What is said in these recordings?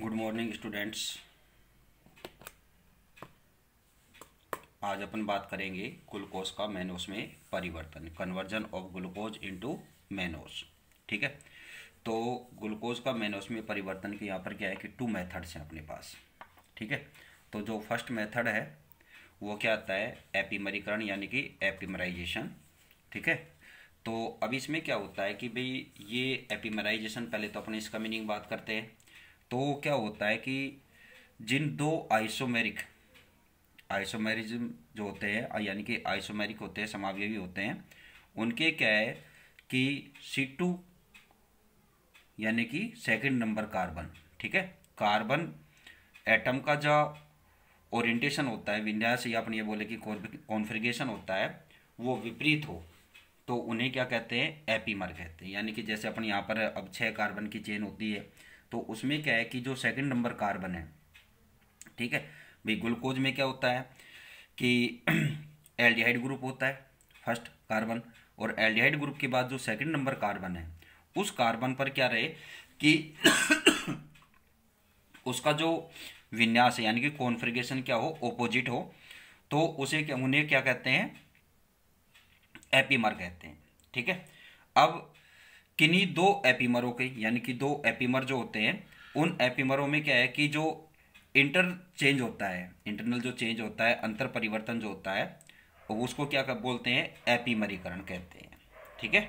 good morning students आज अपन बात करेंगे ग्लूकोज का मैनोस में परिवर्तन conversion of glucose into mannose ठीक है तो ग्लूकोज का मैनोस में परिवर्तन के यहाँ पर क्या है कि टू मेथड्स हैं अपने पास ठीक है तो जो फर्स्ट मेथड है वो क्या आता है एपिमरीकरण यानी कि एपिमराइजेशन ठीक है तो अब इसमें क्या होता है कि भाई ये एपिमराइजेशन पहले तो अपने इसका मीनिंग बात करते हैं तो क्या होता है कि जिन दो आइसोमेरिक आइसोमेरिज्म जो होते हैं यानी कि आइसोमेरिक होते हैं समावयवी होते हैं उनके क्या है कि सी टू यानी कि सेकंड नंबर कार्बन ठीक है कार्बन एटम का जो ओरिएंटेशन होता है विन्यास या अपन ये बोले कि कॉन्फ्रिगेशन होता है वो विपरीत हो तो उन्हें क्या कहते हैं एपीमर कहते हैं यानी कि जैसे अपन यहाँ पर अब छः कार्बन की चेन होती है तो उसमें क्या है कि जो सेकंड नंबर कार्बन है ठीक है भाई ग्लूकोज में क्या होता है कि एल्डिहाइड ग्रुप होता है फर्स्ट कार्बन और एल्डिहाइड ग्रुप के बाद जो सेकंड नंबर कार्बन है उस कार्बन पर क्या रहे कि उसका जो विन्यास है यानी कि कॉन्फ्रिगेशन क्या हो ओपोजिट हो तो उसे क्या उन्हें क्या कहते हैं एपीमर कहते हैं ठीक है अब किन्हीं दो एपीमरों के यानी कि दो एपीमर जो होते हैं उन एपीमरों में क्या है कि जो इंटर चेंज होता है इंटरनल जो चेंज होता है अंतर परिवर्तन जो होता है उसको क्या बोलते हैं एपीमरीकरण कहते हैं ठीक है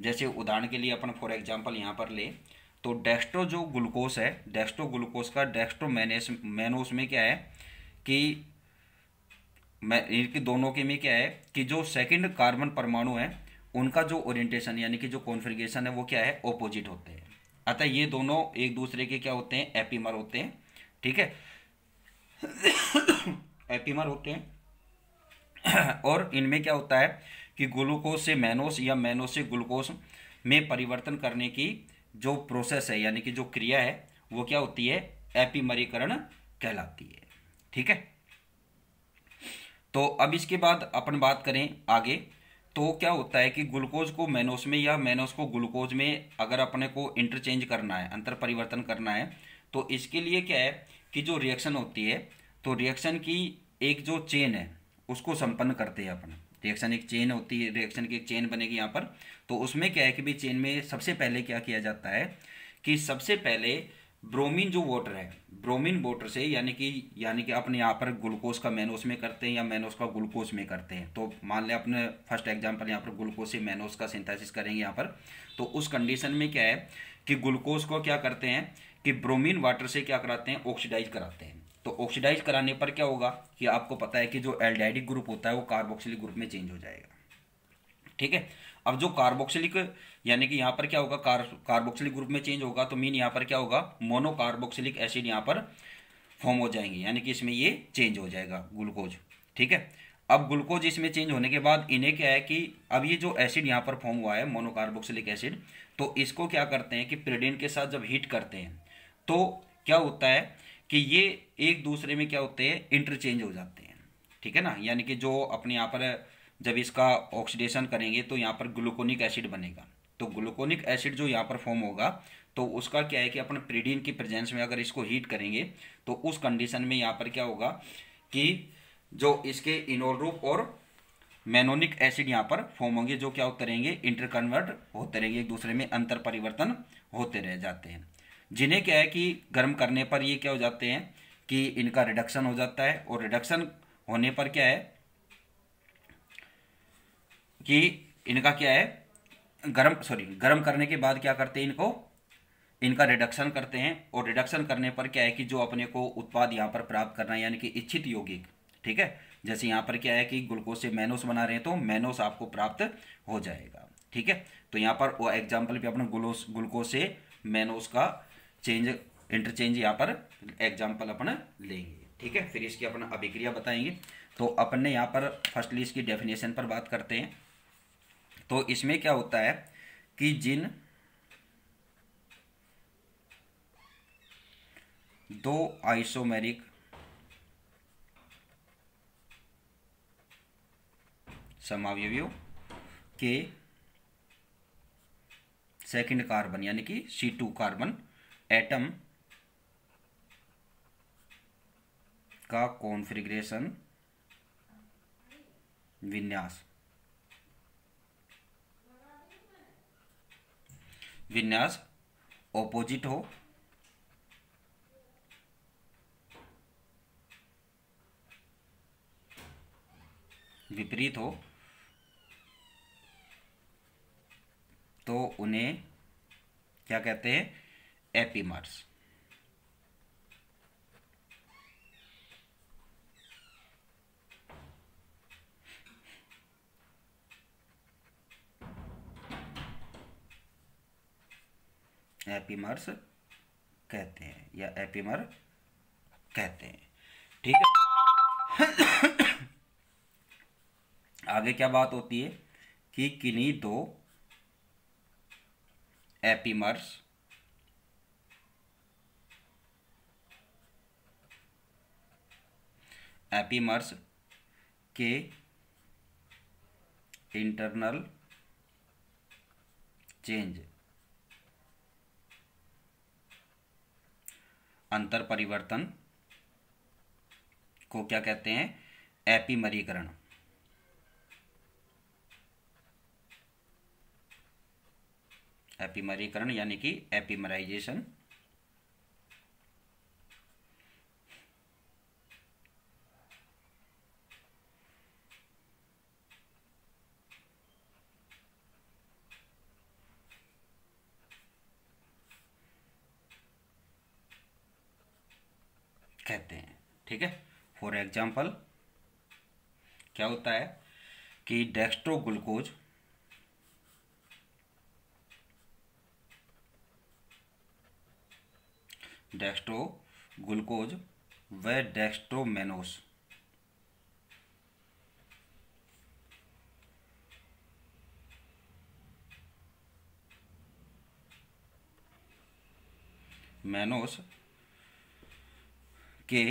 जैसे उदाहरण के लिए अपन फॉर एग्जाम्पल यहाँ पर ले तो डेस्ट्रो जो ग्लूकोस है डेस्ट्रो ग्लूकोस का डेस्ट्रो मैनेस मैनोस में क्या है कि मैं इनके दोनों के में क्या है कि जो सेकंड कार्बन परमाणु है उनका जो ओरिएंटेशन यानी कि जो कॉन्फ़िगरेशन है वो क्या है ओपोजिट होते हैं अतः ये दोनों एक दूसरे के क्या होते हैं एपीमर होते हैं ठीक है एपीमर होते हैं और इनमें क्या होता है कि ग्लूकोज से मैनोस या मैनोस से ग्लूकोज में परिवर्तन करने की जो प्रोसेस है यानी कि जो क्रिया है वो क्या होती है एपीमरीकरण कहलाती है ठीक है तो अब इसके बाद अपन बात करें आगे तो क्या होता है कि ग्लूकोज को मैनोस में या मैनोस को ग्लूकोज में अगर अपने को इंटरचेंज करना है अंतर परिवर्तन करना है तो इसके लिए क्या है कि जो रिएक्शन होती है तो रिएक्शन की एक जो चेन है उसको संपन्न करते हैं अपन रिएक्शन एक चेन होती है रिएक्शन की एक चेन बनेगी यहाँ पर तो उसमें क्या है कि भाई चेन में सबसे पहले क्या किया जाता है कि सबसे पहले ब्रोमीन जो वाटर है ब्रोमीन वाटर से यानी कि यानी कि अपने यहाँ पर ग्लूकोज का मैनोस में करते हैं या मैनोस का ग्लूकोज में करते हैं तो मान लें अपने फर्स्ट एग्जांपल यहाँ पर ग्लूकोज से मैनोस का सिंथेसिस करेंगे यहाँ पर तो उस कंडीशन में क्या है कि ग्लूकोज को क्या करते हैं कि ब्रोमीन वाटर से क्या कराते हैं ऑक्सीडाइज कराते हैं तो ऑक्सीडाइज कराने पर क्या होगा कि आपको पता है कि जो एल्डाइडिक ग्रुप होता है वो कार्बोक्सिलिक ग्रुप में चेंज हो जाएगा ठीक है अब जो कार्बोक्सिलिक यानी कि यहाँ पर क्या होगा कार कार्बोक्सिलिक ग्रुप में चेंज होगा तो मीन यहाँ पर क्या होगा मोनोकार्बोक्सिलिक एसिड यहाँ पर फॉर्म हो जाएंगे यानी कि इसमें ये चेंज हो जाएगा ग्लूकोज ठीक है अब ग्लूकोज इसमें चेंज होने के बाद इन्हें क्या है कि अब ये जो एसिड यहाँ पर फॉर्म हुआ है मोनोकार्बोक्सिलिक एसिड तो इसको क्या करते हैं कि प्रेडिन के साथ जब हीट करते हैं तो क्या होता है कि ये एक दूसरे में क्या होते हैं इंटरचेंज हो जाते हैं ठीक है ना यानी कि जो अपने यहाँ पर जब इसका ऑक्सीडेशन करेंगे तो यहाँ पर ग्लूकोनिक एसिड बनेगा तो ग्लूकोनिक एसिड जो यहाँ पर फॉर्म होगा तो उसका क्या है कि अपन प्रीडीन की प्रेजेंस में अगर इसको हीट करेंगे तो उस कंडीशन में यहाँ पर क्या होगा कि जो इसके इनोरूप और मेनोनिक एसिड यहाँ पर फॉर्म होंगे जो क्या होते रहेंगे इंटरकन्वर्ट होते रहेंगे एक दूसरे में अंतर परिवर्तन होते रह जाते हैं जिन्हें क्या है कि गर्म करने पर ये क्या हो जाते हैं कि इनका रिडक्शन हो जाता है और रिडक्शन होने पर क्या है कि इनका क्या है गर्म सॉरी गर्म करने के बाद क्या करते हैं इनको इनका रिडक्शन करते हैं और रिडक्शन करने पर क्या है कि जो अपने को उत्पाद यहाँ पर प्राप्त करना है यानी कि इच्छित यौगिक ठीक है जैसे यहाँ पर क्या है कि ग्लूकोज से मैनोस बना रहे हैं तो मैनोस आपको प्राप्त हो जाएगा ठीक है तो यहाँ पर वो एग्जाम्पल भी अपन ग्लूकोस ग्लूकोज से मैनोस का चेंज इंटरचेंज यहाँ पर एग्जाम्पल अपन लेंगे ठीक है फिर इसकी अपन अभिक्रिया बताएंगे तो अपन ने यहाँ पर फर्स्टली इसकी डेफिनेशन पर बात करते हैं तो इसमें क्या होता है कि जिन दो आइसोमेरिक समावयवियों के सेकंड कार्बन यानी कि सी टू कार्बन एटम का कॉन्फ़िगरेशन विन्यास विन्यास ऑपोजिट हो विपरीत हो तो उन्हें क्या कहते हैं एपीमर्स एपिमर्स कहते हैं या एपिमर कहते हैं ठीक है आगे क्या बात होती है कि किन्हीं दो एपिमर्स एपिमर्स के इंटरनल चेंज अंतर परिवर्तन को क्या कहते हैं एपीमरीकरण एपीमरीकरण यानी कि एपीमराइजेशन कहते हैं ठीक है फॉर एग्जाम्पल क्या होता है कि डेक्स्ट्रो ग्लूकोज डेक्स्ट्रो ग्लूकोज व डेक्स्ट्रोमेनोस मैनोस के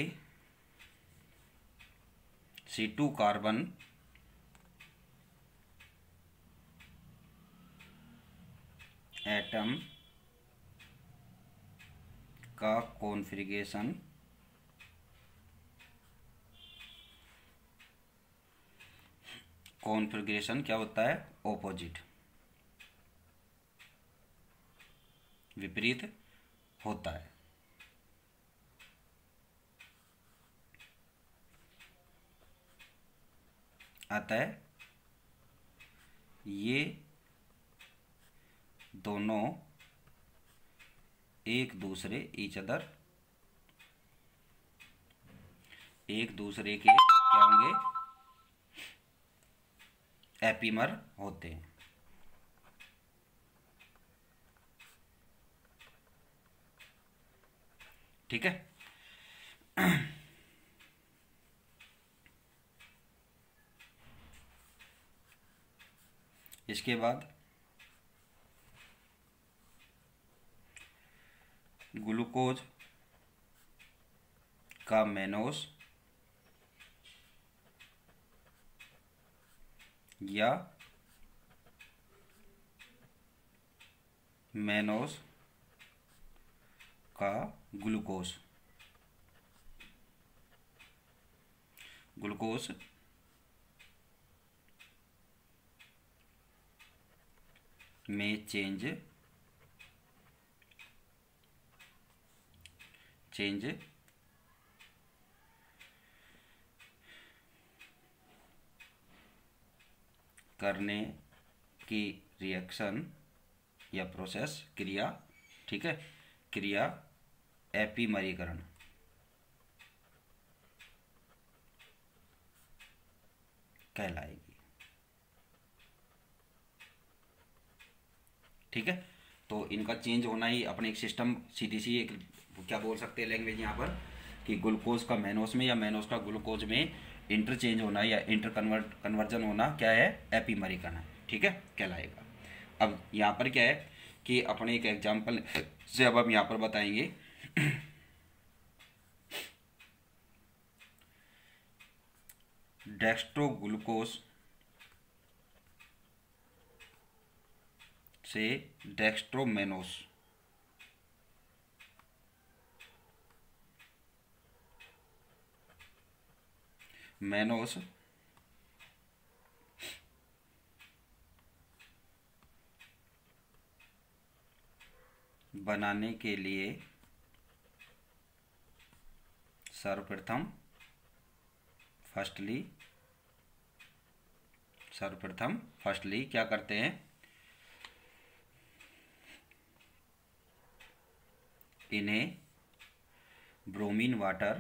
सी टू कार्बन एटम का कॉन्फ़िगरेशन कॉन्फ़िगरेशन क्या होता है ऑपोजिट विपरीत होता है आता है ये दोनों एक दूसरे ईच अदर एक दूसरे के क्या होंगे एपीमर होते हैं ठीक है इसके बाद ग्लूकोज का मेनोस या मेनोस का ग्लूकोज ग्लूकोज में चेंज चेंज करने की रिएक्शन या प्रोसेस क्रिया ठीक है क्रिया एपीमरीकरण कहलाएगी ठीक है तो इनका चेंज होना ही अपने एक सिस्टम सीधी सी एक क्या बोल सकते हैं लैंग्वेज यहाँ पर कि ग्लूकोज का मैनोस में या मैनोस का ग्लूकोज में इंटरचेंज होना या इंटर कन्वर्ट कन्वर्जन होना क्या है एपीमरिकन है ठीक है कहलाएगा अब यहाँ पर क्या है कि अपने एक एग्जाम्पल से अब हम यहाँ पर बताएंगे डेक्स्ट्रो ग्लूकोज से डेक्स्ट्रोमेनोस मैनोस बनाने के लिए सर्वप्रथम फर्स्टली सर्वप्रथम फर्स्टली क्या करते हैं in a water water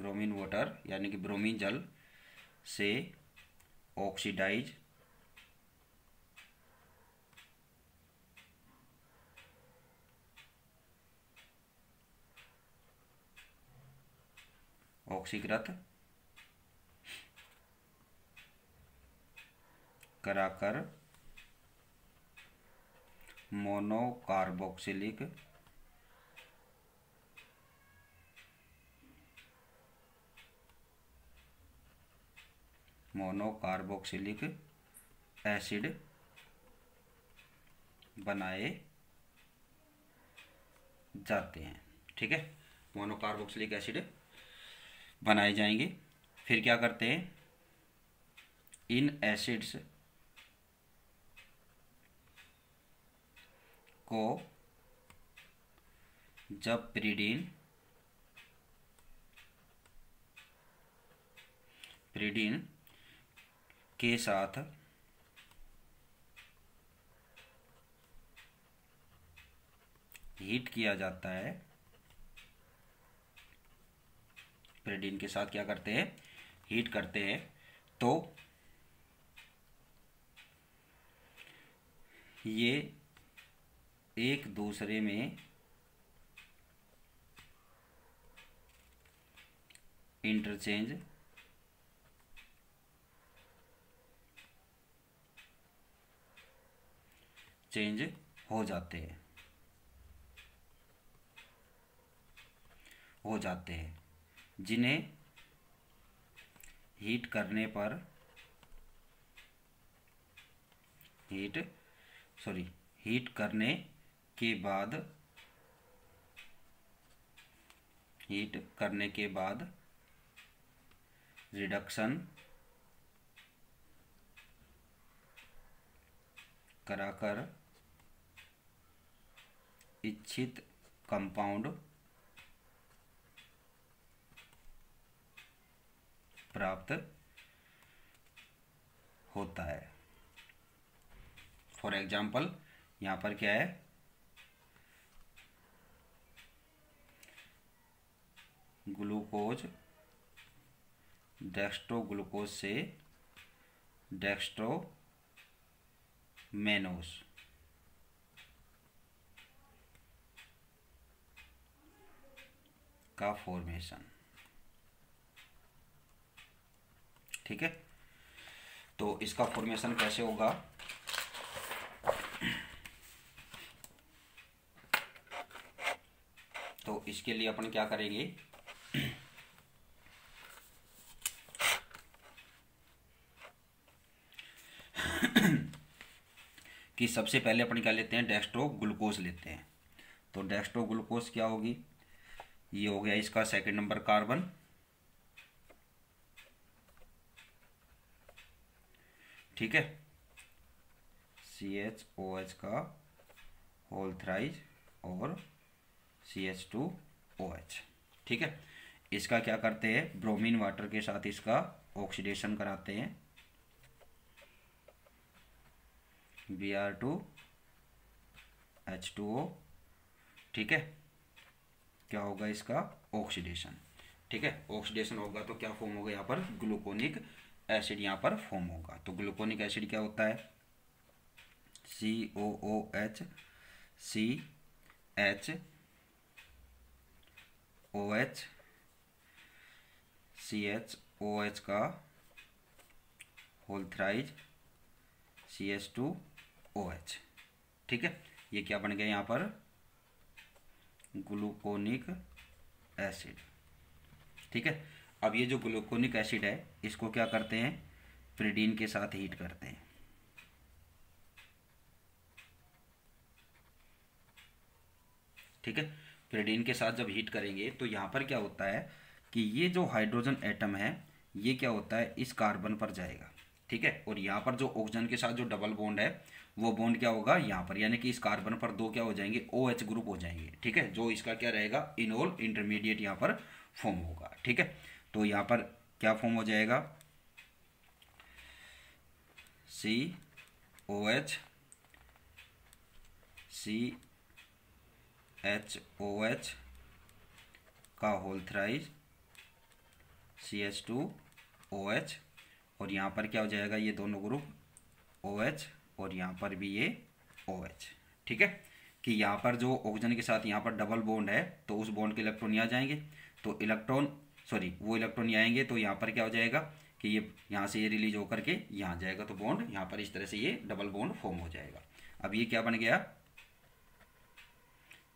bromine water यानी कि ब्रोमीन जल से ऑक्सीडाइज ऑक्सीकृत कराकर मोनोकार्बोक्सिलिक मोनोकार्बोक्सिलिक एसिड बनाए जाते हैं ठीक है मोनोकार्बोक्सिलिक एसिड बनाए जाएंगे फिर क्या करते हैं इन एसिड्स को जब प्रीडील प्रीडीन के साथ हीट किया जाता है प्रेडीन के साथ क्या करते हैं हीट करते हैं तो ये एक दूसरे में इंटरचेंज चेंज हो जाते हैं हो जाते हैं जिन्हें हीट करने पर हीट सॉरी हीट करने के बाद हीट करने के बाद रिडक्शन कराकर इच्छित कंपाउंड प्राप्त होता है फॉर एग्जाम्पल यहां पर क्या है ग्लूकोज डेक्स्ट्रो ग्लूकोज से डेक्स्ट्रो मेनोज का फॉर्मेशन ठीक है तो इसका फॉर्मेशन कैसे होगा तो इसके लिए अपन क्या करेंगे कि सबसे पहले अपन क्या लेते हैं डेस्ट्रो ग्लूकोज लेते हैं तो डेस्ट्रो ग्लूकोज क्या होगी ये हो गया इसका सेकंड नंबर कार्बन ठीक है सी एच ओ एच का होल थ्राइज और C H two O H ठीक है इसका क्या करते हैं ब्रोमीन वाटर के साथ इसका ऑक्सीडेशन कराते हैं B R two H two O ठीक है क्या होगा इसका ऑक्सीडेशन ठीक है ऑक्सीडेशन होगा तो क्या फॉर्म होगा यहाँ पर ग्लूकोनिक एसिड यहाँ पर फॉर्म होगा तो ग्लूकोनिक एसिड क्या होता है C O O H C H O H C H O H का whole thrice C H two O H ठीक है ये क्या बन गया यहाँ पर ग्लूकोनिक एसिड ठीक है अब ये जो ग्लूकोनिक एसिड है इसको क्या करते हैं प्रीडीन के साथ हीट करते हैं ठीक है प्रिडीन के साथ जब हीट करेंगे तो यहां पर क्या होता है कि ये जो हाइड्रोजन एटम है ये क्या होता है इस कार्बन पर जाएगा ठीक है और यहां पर जो ऑक्सीजन के साथ जो डबल बॉन्ड है वो बॉन्ड क्या होगा यहाँ पर यानी कि इस कार्बन पर दो क्या हो जाएंगे ओ OH ग्रुप हो जाएंगे ठीक है जो इसका क्या रहेगा इनोल इंटरमीडिएट यहाँ पर फॉर्म होगा ठीक है तो यहाँ पर क्या फॉर्म हो जाएगा C O H C H O H का whole thrice C H two O H और यहाँ पर क्या हो जाएगा ये दोनों ग्रुप ओ OH, एच और यहाँ पर भी ये ओ OH, ठीक है कि यहाँ पर जो ऑक्सीजन के साथ यहाँ पर डबल बॉन्ड है तो उस बॉन्ड के इलेक्ट्रॉन यहाँ जाएंगे तो इलेक्ट्रॉन सॉरी वो इलेक्ट्रॉन आएंगे तो यहाँ पर क्या हो जाएगा कि ये यहाँ से ये रिलीज होकर के यहाँ जाएगा तो बॉन्ड यहाँ पर इस तरह से ये डबल बॉन्ड फॉर्म हो जाएगा अब ये क्या बन गया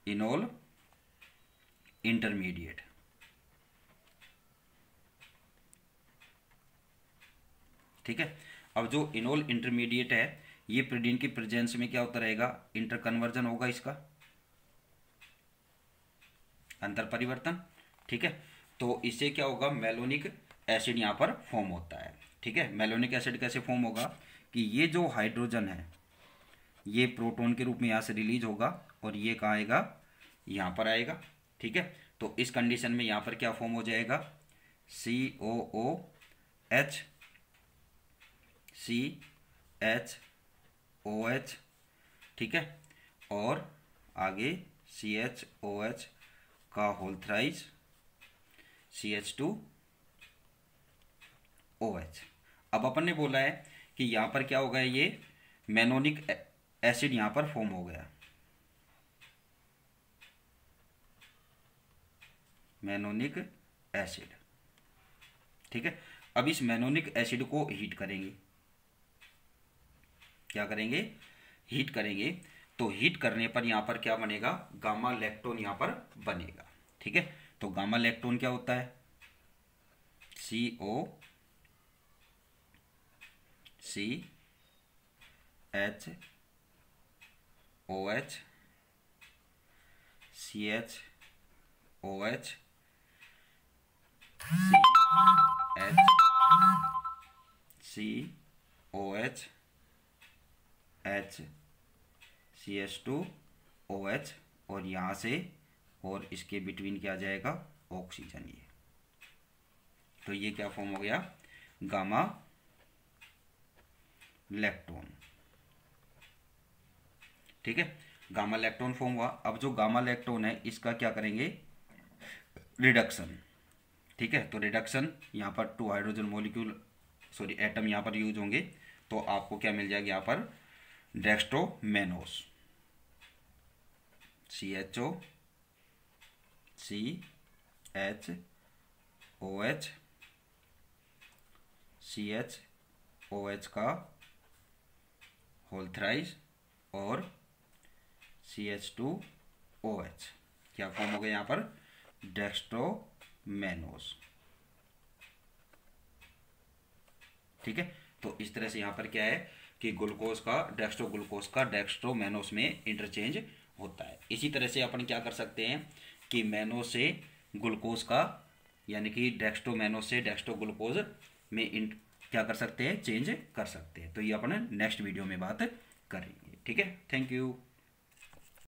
इनोल इंटरमीडिएट ठीक है अब जो इनोल इंटरमीडिएट है ये प्रीडीन की प्रेजेंस में क्या होता रहेगा इंटर कन्वर्जन होगा इसका अंतर परिवर्तन ठीक है तो इससे क्या होगा मेलोनिक एसिड यहां पर फॉर्म होता है ठीक है मेलोनिक एसिड कैसे फॉर्म होगा कि ये जो हाइड्रोजन है ये प्रोटोन के रूप में यहां से रिलीज होगा और ये कहा आएगा यहां पर आएगा ठीक है तो इस कंडीशन में यहां पर क्या फॉर्म हो जाएगा C O H C H O H ठीक है और आगे सी एच ओ एच का whole thrice C H two O H अब अपन ने बोला है कि यहां पर क्या हो गया ये मैनोनिक एसिड यहां पर फॉर्म हो गया मैनोनिक एसिड ठीक है अब इस मैनोनिक एसिड को हीट करेंगे क्या करेंगे हीट करेंगे तो हीट करने पर यहां पर क्या बनेगा गामा इलेक्ट्रॉन यहां पर बनेगा ठीक है तो गामा इलेक्ट्रॉन क्या होता है C O C H O H C H O H C H C O H H C H two O H और यहाँ से और इसके बिटवीन क्या जाएगा ऑक्सीजन ये तो ये क्या फॉर्म हो गया गामा इलेक्ट्रॉन ठीक है गामा इलेक्ट्रॉन फॉर्म हुआ अब जो गामा इलेक्ट्रॉन है इसका क्या करेंगे रिडक्शन ठीक है तो रिडक्शन यहां पर two hydrogen molecule sorry atom यहां पर यूज होंगे तो आपको क्या मिल जाएगा यहां पर dextro mannose C H O C H O H C H O H का होल्थराइज और C H two O H क्या फॉर्म हो गया यहाँ पर डेक्स्ट्रोमेनोस ठीक है तो इस तरह से यहां पर क्या है कि ग्लूकोज का डेक्स्ट्रो ग्लूकोज का डेक्स्ट्रो मैनोस में इंटरचेंज होता है इसी तरह से अपन क्या कर सकते हैं कि मैनो से ग्लूकोज का यानी कि डेक्स्ट्रो मैनो से डेक्स्ट्रो ग्लूकोज में इंट क्या कर सकते हैं चेंज कर सकते हैं तो ये अपन नेक्स्ट वीडियो में बात करेंगे ठीक है थैंक यू